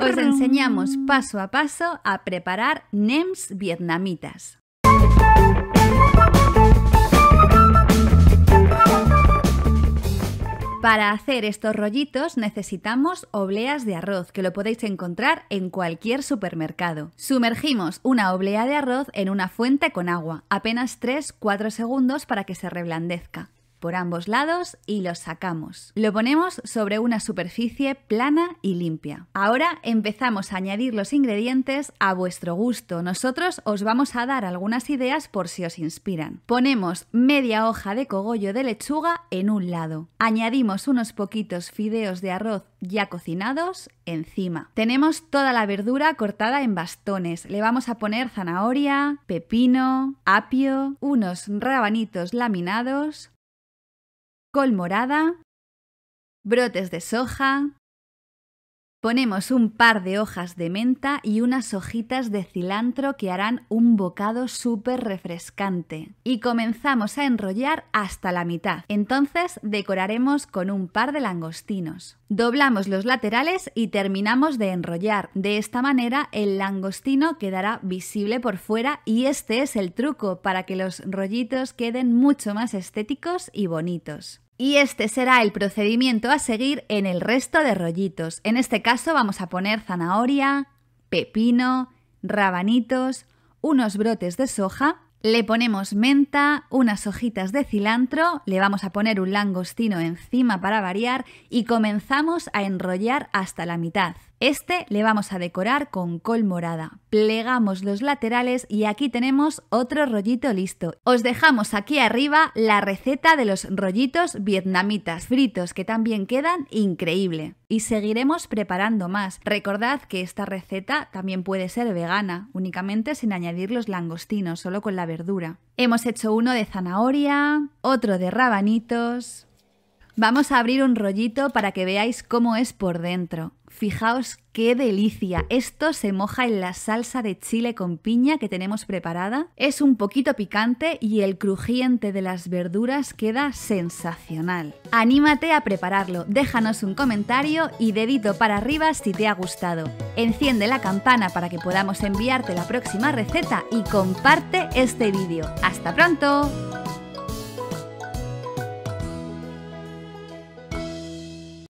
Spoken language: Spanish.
os pues enseñamos paso a paso a preparar NEMs vietnamitas. Para hacer estos rollitos necesitamos obleas de arroz, que lo podéis encontrar en cualquier supermercado. Sumergimos una oblea de arroz en una fuente con agua, apenas 3-4 segundos para que se reblandezca por ambos lados y los sacamos. Lo ponemos sobre una superficie plana y limpia. Ahora empezamos a añadir los ingredientes a vuestro gusto. Nosotros os vamos a dar algunas ideas por si os inspiran. Ponemos media hoja de cogollo de lechuga en un lado. Añadimos unos poquitos fideos de arroz ya cocinados encima. Tenemos toda la verdura cortada en bastones. Le vamos a poner zanahoria, pepino, apio, unos rabanitos laminados, col morada, brotes de soja, ponemos un par de hojas de menta y unas hojitas de cilantro que harán un bocado súper refrescante. Y comenzamos a enrollar hasta la mitad. Entonces decoraremos con un par de langostinos. Doblamos los laterales y terminamos de enrollar. De esta manera el langostino quedará visible por fuera y este es el truco para que los rollitos queden mucho más estéticos y bonitos. Y este será el procedimiento a seguir en el resto de rollitos. En este caso vamos a poner zanahoria, pepino, rabanitos, unos brotes de soja, le ponemos menta, unas hojitas de cilantro, le vamos a poner un langostino encima para variar y comenzamos a enrollar hasta la mitad. Este le vamos a decorar con col morada. Plegamos los laterales y aquí tenemos otro rollito listo. Os dejamos aquí arriba la receta de los rollitos vietnamitas fritos que también quedan increíble. Y seguiremos preparando más. Recordad que esta receta también puede ser vegana, únicamente sin añadir los langostinos, solo con la verdura. Hemos hecho uno de zanahoria, otro de rabanitos, Vamos a abrir un rollito para que veáis cómo es por dentro. Fijaos qué delicia. Esto se moja en la salsa de chile con piña que tenemos preparada. Es un poquito picante y el crujiente de las verduras queda sensacional. Anímate a prepararlo, déjanos un comentario y dedito para arriba si te ha gustado. Enciende la campana para que podamos enviarte la próxima receta y comparte este vídeo. ¡Hasta pronto!